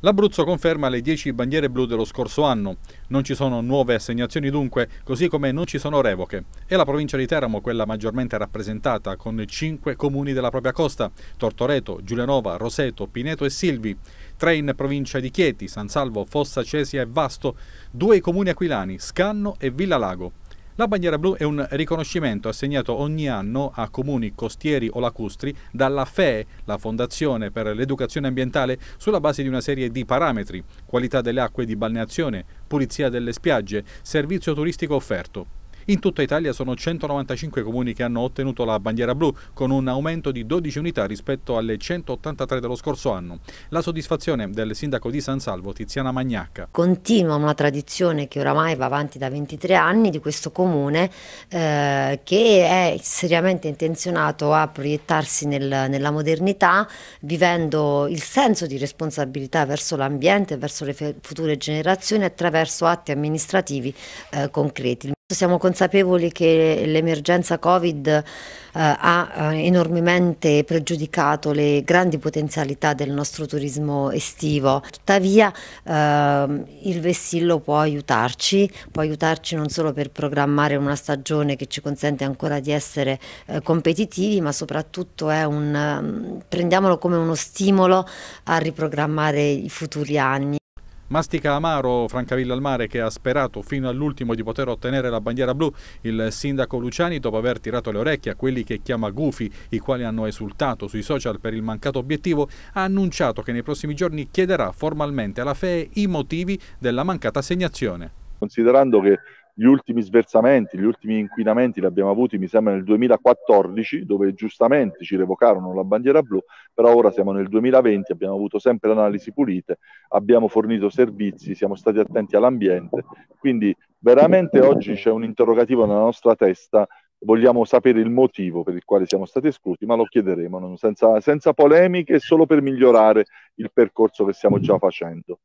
L'Abruzzo conferma le 10 bandiere blu dello scorso anno, non ci sono nuove assegnazioni dunque, così come non ci sono revoche. È la provincia di Teramo, quella maggiormente rappresentata, con 5 comuni della propria costa, Tortoreto, Giulianova, Roseto, Pineto e Silvi, 3 in provincia di Chieti, San Salvo, Fossa Cesia e Vasto, 2 comuni aquilani, Scanno e Villa Lago. La bandiera blu è un riconoscimento assegnato ogni anno a comuni costieri o lacustri dalla FEE, la Fondazione per l'Educazione Ambientale, sulla base di una serie di parametri, qualità delle acque di balneazione, pulizia delle spiagge, servizio turistico offerto. In tutta Italia sono 195 comuni che hanno ottenuto la bandiera blu, con un aumento di 12 unità rispetto alle 183 dello scorso anno. La soddisfazione del sindaco di San Salvo, Tiziana Magnacca. Continua una tradizione che oramai va avanti da 23 anni di questo comune eh, che è seriamente intenzionato a proiettarsi nel, nella modernità, vivendo il senso di responsabilità verso l'ambiente, e verso le future generazioni attraverso atti amministrativi eh, concreti. Siamo consapevoli che l'emergenza Covid eh, ha eh, enormemente pregiudicato le grandi potenzialità del nostro turismo estivo, tuttavia eh, il vessillo può aiutarci, può aiutarci non solo per programmare una stagione che ci consente ancora di essere eh, competitivi, ma soprattutto è un, mm, prendiamolo come uno stimolo a riprogrammare i futuri anni. Mastica amaro Francavilla al mare che ha sperato fino all'ultimo di poter ottenere la bandiera blu. Il sindaco Luciani, dopo aver tirato le orecchie a quelli che chiama gufi, i quali hanno esultato sui social per il mancato obiettivo, ha annunciato che nei prossimi giorni chiederà formalmente alla FE i motivi della mancata assegnazione. Considerando che gli ultimi sversamenti, gli ultimi inquinamenti li abbiamo avuti, mi sembra, nel 2014, dove giustamente ci revocarono la bandiera blu, però ora siamo nel 2020, abbiamo avuto sempre analisi pulite, abbiamo fornito servizi, siamo stati attenti all'ambiente, quindi veramente oggi c'è un interrogativo nella nostra testa, vogliamo sapere il motivo per il quale siamo stati esclusi, ma lo chiederemo senza, senza polemiche, solo per migliorare il percorso che stiamo già facendo.